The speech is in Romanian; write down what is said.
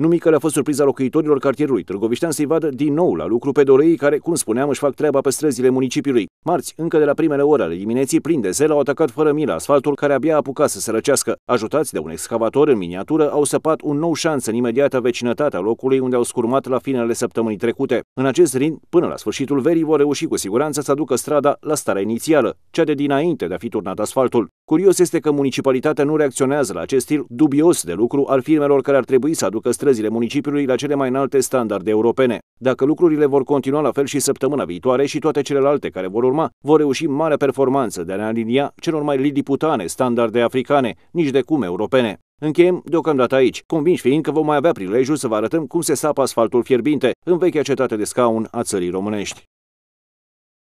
Nu mică le-a fost surpriza locuitorilor cartierului Târgoviștean să-i vadă din nou la lucru pe dorei care, cum spuneam, își fac treaba pe străzile municipiului. Marți, încă de la primele ore ale dimineții, plin de zel, au atacat fără milă asfaltul care abia apuca să se răcească. Ajutați de un excavator în miniatură, au săpat un nou șans în imediată vecinătatea locului unde au scurmat la finele săptămânii trecute. În acest rind, până la sfârșitul verii, vor reuși cu siguranță să aducă strada la starea inițială, cea de dinainte de a fi turnat asfaltul. Curios este că municipalitatea nu reacționează la acest stil dubios de lucru al firmelor care ar trebui să aducă străzi străzile municipiului la cele mai înalte standarde europene. Dacă lucrurile vor continua la fel și săptămâna viitoare și toate celelalte care vor urma, vor reuși marea performanță de a ne alinia celor mai lidiputane standarde africane, nici de cum europene. Încheiem deocamdată aici, convinși fiind că vom mai avea prilejul să vă arătăm cum se sapă asfaltul fierbinte în vechea cetate de scaun a țării românești.